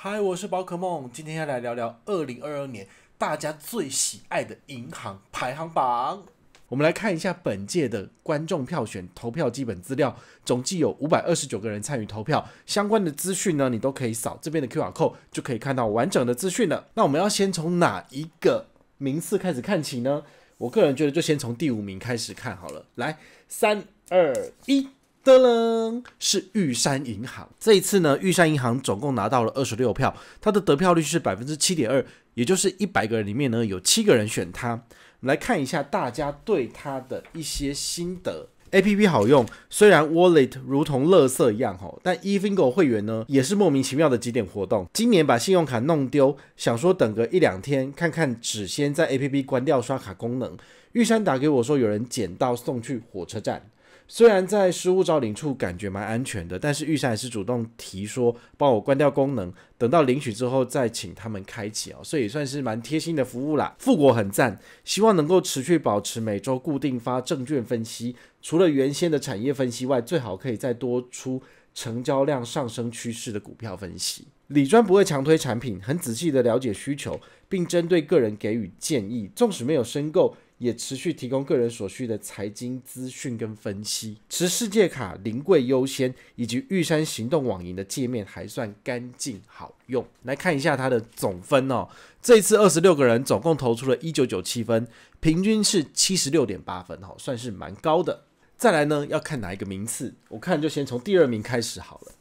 嗨，我是宝可梦，今天要来聊聊二零二二年大家最喜爱的银行排行榜。我们来看一下本届的观众票选投票基本资料，总计有五百二十九个人参与投票。相关的资讯呢，你都可以扫这边的 QR code 就可以看到完整的资讯了。那我们要先从哪一个名次开始看起呢？我个人觉得就先从第五名开始看好了。来，三、二、一。噔，噔，是玉山银行。这一次呢，玉山银行总共拿到了二十六票，它的得票率是百分之七点二，也就是一百个人里面呢有七个人选它。我们来看一下大家对它的一些心得。A P P 好用，虽然 Wallet 如同乐色一样吼，但 e v i n g o 会员呢也是莫名其妙的几点活动。今年把信用卡弄丢，想说等个一两天看看，只先在 A P P 关掉刷卡功能。玉山打给我说有人捡到送去火车站。虽然在失物招领处感觉蛮安全的，但是玉山还是主动提说帮我关掉功能，等到领取之后再请他们开启哦，所以也算是蛮贴心的服务啦。富国很赞，希望能够持续保持每周固定发证券分析，除了原先的产业分析外，最好可以再多出成交量上升趋势的股票分析。李专不会强推产品，很仔细的了解需求，并针对个人给予建议，纵使没有申购。也持续提供个人所需的财经资讯跟分析。持世界卡、临柜优先以及玉山行动网银的界面还算干净好用。来看一下它的总分哦，这次二十六个人总共投出了一九九七分，平均是七十六点八分，哦，算是蛮高的。再来呢，要看哪一个名次，我看就先从第二名开始好了。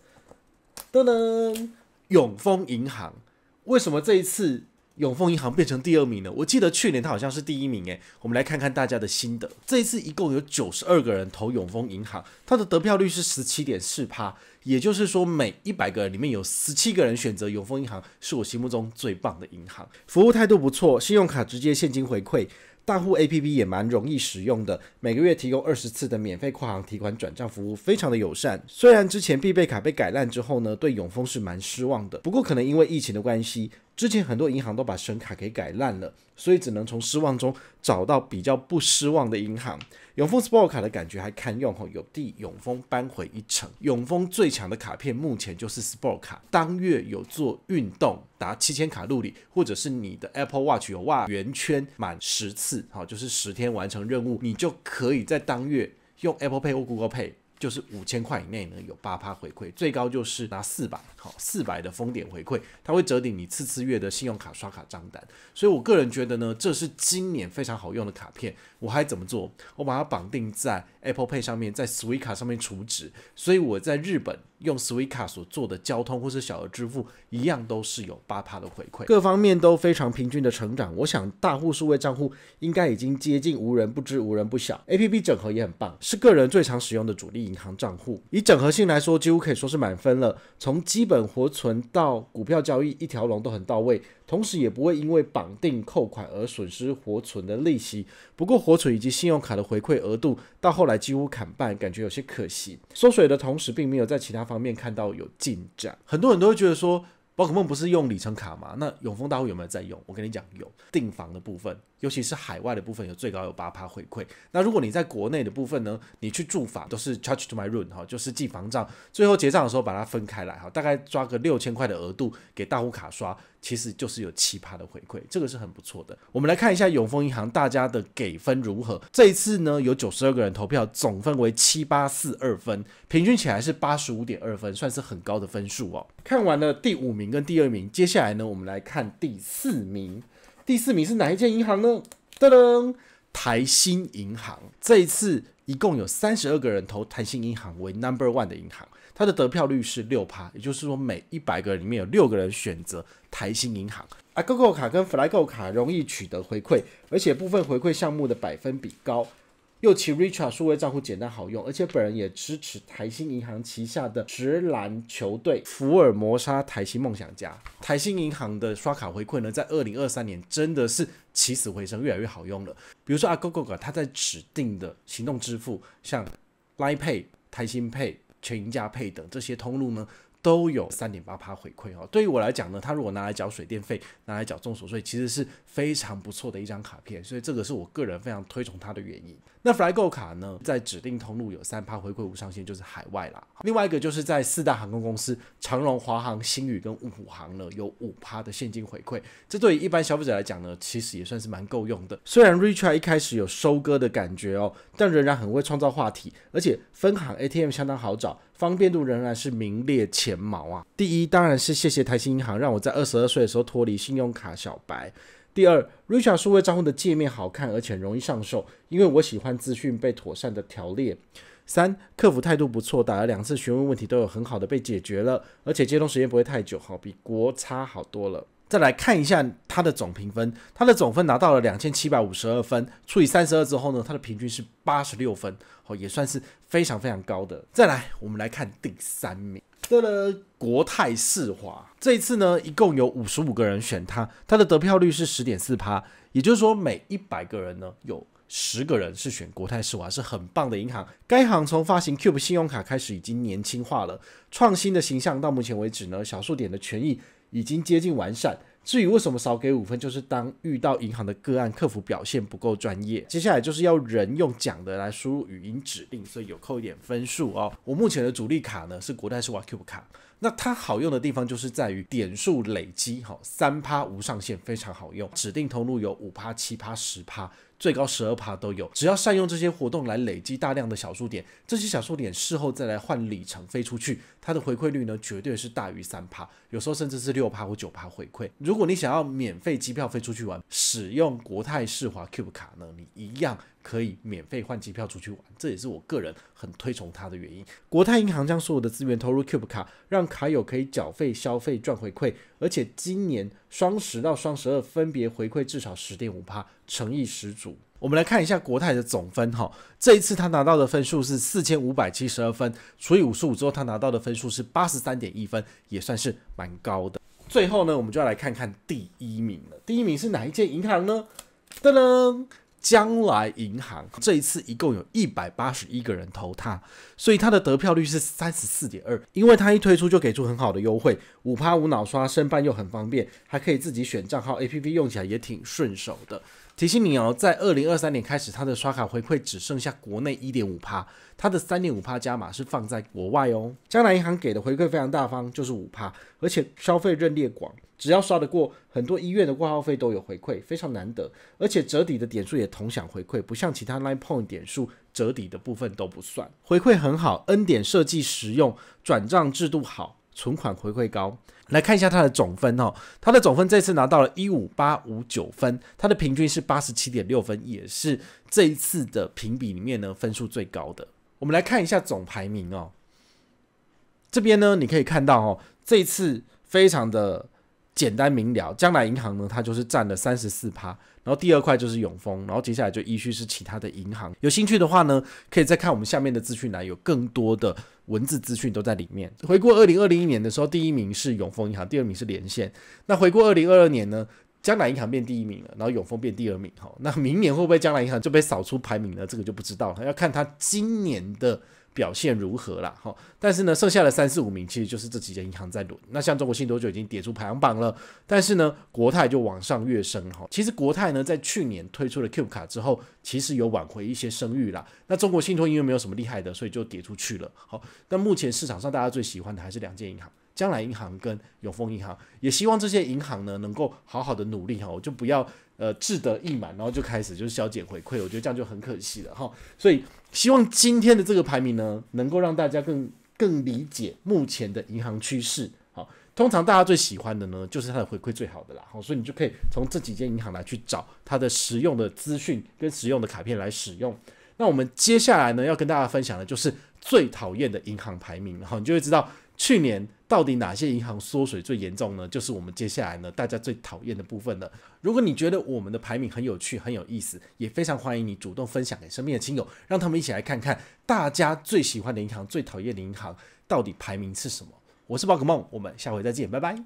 噔噔，永丰银行，为什么这一次？永丰银行变成第二名了，我记得去年它好像是第一名哎。我们来看看大家的心得。这一次一共有九十二个人投永丰银行，它的得票率是十七点四趴，也就是说每一百个人里面有十七个人选择永丰银行是我心目中最棒的银行。服务态度不错，信用卡直接现金回馈，大户 A P P 也蛮容易使用的，每个月提供二十次的免费跨行提款转账服务，非常的友善。虽然之前必备卡被改烂之后呢，对永丰是蛮失望的，不过可能因为疫情的关系。之前很多银行都把神卡给改烂了，所以只能从失望中找到比较不失望的银行。永丰 Sport 卡的感觉还堪用哈，有地永丰扳回一城。永丰最强的卡片目前就是 Sport 卡，当月有做运动达七千卡路里，或者是你的 Apple Watch 有哇圆圈满十次好就是十天完成任务，你就可以在当月用 Apple Pay 或 Google Pay。就是五千块以内呢，有八趴回馈，最高就是拿四百，好四百的封顶回馈，它会折抵你次次月的信用卡刷卡账单。所以我个人觉得呢，这是今年非常好用的卡片。我还怎么做？我把它绑定在 Apple Pay 上面，在 s w i c 卡上面储值，所以我在日本。用 Swica 所做的交通或是小额支付，一样都是有八趴的回馈，各方面都非常平均的成长。我想大户数位账户应该已经接近无人不知、无人不晓。APP 整合也很棒，是个人最常使用的主力银行账户。以整合性来说，几乎可以说是满分了。从基本活存到股票交易，一条龙都很到位，同时也不会因为绑定扣款而损失活存的利息。不过活存以及信用卡的回馈额度到后来几乎砍半，感觉有些可惜。缩水的同时，并没有在其他。方面看到有进展，很多人都会觉得说，宝可梦不是用里程卡吗？那永丰大户有没有在用？我跟你讲，有订房的部分，尤其是海外的部分有最高有八趴回馈。那如果你在国内的部分呢，你去住法都是 charge to my room 哈，就是记房账，最后结账的时候把它分开来哈，大概抓个六千块的额度给大户卡刷。其实就是有奇葩的回馈，这个是很不错的。我们来看一下永丰银行，大家的给分如何？这一次呢，有九十二个人投票，总分为七八四二分，平均起来是八十五点二分，算是很高的分数哦。看完了第五名跟第二名，接下来呢，我们来看第四名。第四名是哪一间银行呢？噔噔，台新银行。这一次。一共有三十二个人投台新银行为 number one 的银行，它的得票率是六趴，也就是说每一百个人里面有六个人选择台新银行。阿 Gogo 卡跟 FlyGo 卡容易取得回馈，而且部分回馈项目的百分比高。又其 r i c h a r d 数位账户简单好用，而且本人也支持台新银行旗下的直篮球队福尔摩沙台新梦想家。台新银行的刷卡回馈呢，在二零二三年真的是起死回生，越来越好用了。比如说啊 g o o g 它在指定的行动支付，像 Line p a y 台新 Pay、全银家 Pay 等这些通路呢，都有三点八趴回馈哦。对于我来讲呢，它如果拿来缴水电费，拿来缴重手税，其实是非常不错的一张卡片。所以这个是我个人非常推崇它的原因。那 FlyGo 卡呢，在指定通路有三趴回馈无上限，就是海外啦。另外一个就是在四大航空公司长荣、华航、星宇跟五航呢，有五趴的现金回馈。这对于一般消费者来讲呢，其实也算是蛮够用的。虽然 r i c h a r 一开始有收割的感觉哦，但仍然很会创造话题，而且分行 ATM 相当好找，方便度仍然是名列前茅啊。第一当然是谢谢台新银行，让我在二十二岁的时候脱离信用卡小白。第二 r i c h a 数位账户的界面好看，而且容易上手，因为我喜欢资讯被妥善的条列。三，客服态度不错，打了两次询问问题都有很好的被解决了，而且接通时间不会太久，好比国差好多了。再来看一下它的总评分，它的总分拿到了两千七百五十二分，除以三十二之后呢，它的平均是八十六分，哦，也算是非常非常高的。再来，我们来看第三名。得了国泰世华，这一次呢，一共有五十五个人选他，他的得票率是十点四趴，也就是说每一百个人呢，有十个人是选国泰世华，是很棒的银行。该行从发行 Cube 信用卡开始，已经年轻化了，创新的形象，到目前为止呢，小数点的权益已经接近完善。至于为什么少给五分，就是当遇到银行的个案客服表现不够专业。接下来就是要人用讲的来输入语音指令，所以有扣一点分数哦。我目前的主力卡呢是国泰世 w i Cube 卡，那它好用的地方就是在于点数累积，哈，三趴无上限，非常好用。指定通路有五趴、七趴、十趴。最高十二趴都有，只要善用这些活动来累积大量的小数点，这些小数点事后再来换里程飞出去，它的回馈率呢，绝对是大于三趴，有时候甚至是六趴或九趴回馈。如果你想要免费机票飞出去玩，使用国泰世华 Q e 卡呢，你一样。可以免费换机票出去玩，这也是我个人很推崇它的原因。国泰银行将所有的资源投入 Cube 卡，让卡友可以缴费消费赚回馈，而且今年双十到双十二分别回馈至少十点五趴，诚意十足。我们来看一下国泰的总分哈，这一次他拿到的分数是四千五百七十二分，除以五十五之后，他拿到的分数是八十三点一分，也算是蛮高的。最后呢，我们就要来看看第一名了。第一名是哪一间银行呢？噔噔。将来银行这一次一共有一百八十一个人投他，所以他的得票率是三十四点二。因为他一推出就给出很好的优惠，五趴无脑刷申办又很方便，还可以自己选账号，A P P 用起来也挺顺手的。提醒你哦，在二零二三年开始，它的刷卡回馈只剩下国内一点五帕，它的三点五帕加码是放在国外哦。江南银行给的回馈非常大方，就是五帕，而且消费任列广，只要刷得过，很多医院的挂号费都有回馈，非常难得。而且折抵的点数也同享回馈，不像其他 Line Point 点数折抵的部分都不算，回馈很好。N 点设计实用，转账制度好。存款回馈高，来看一下它的总分哦，它的总分这次拿到了一五八五九分，它的平均是八十七点六分，也是这一次的评比里面呢分数最高的。我们来看一下总排名哦，这边呢你可以看到哦，这次非常的。简单明了，将来银行呢，它就是占了三十四趴，然后第二块就是永丰，然后接下来就依序是其他的银行。有兴趣的话呢，可以再看我们下面的资讯栏，有更多的文字资讯都在里面。回顾二零二零年的时候，第一名是永丰银行，第二名是连线。那回顾二零二二年呢？江南银行变第一名了，然后永丰变第二名，哈，那明年会不会江南银行就被扫出排名呢？这个就不知道，了，要看它今年的表现如何了，哈。但是呢，剩下的三四五名其实就是这几家银行在轮。那像中国信托就已经跌出排行榜了，但是呢，国泰就往上跃升，哈。其实国泰呢，在去年推出了 Q 卡之后，其实有挽回一些声誉了。那中国信托因为没有什么厉害的，所以就跌出去了，好。那目前市场上大家最喜欢的还是两间银行。将来银行跟永丰银行也希望这些银行呢能够好好的努力哈，我就不要呃志得意满，然后就开始就是消减回馈，我觉得这样就很可惜了哈。所以希望今天的这个排名呢，能够让大家更更理解目前的银行趋势。好，通常大家最喜欢的呢就是它的回馈最好的啦，好，所以你就可以从这几间银行来去找它的实用的资讯跟实用的卡片来使用。那我们接下来呢要跟大家分享的就是最讨厌的银行排名，后你就会知道。去年到底哪些银行缩水最严重呢？就是我们接下来呢大家最讨厌的部分了。如果你觉得我们的排名很有趣、很有意思，也非常欢迎你主动分享给身边的亲友，让他们一起来看看大家最喜欢的银行、最讨厌的银行到底排名是什么。我是宝可梦，我们下回再见，拜拜。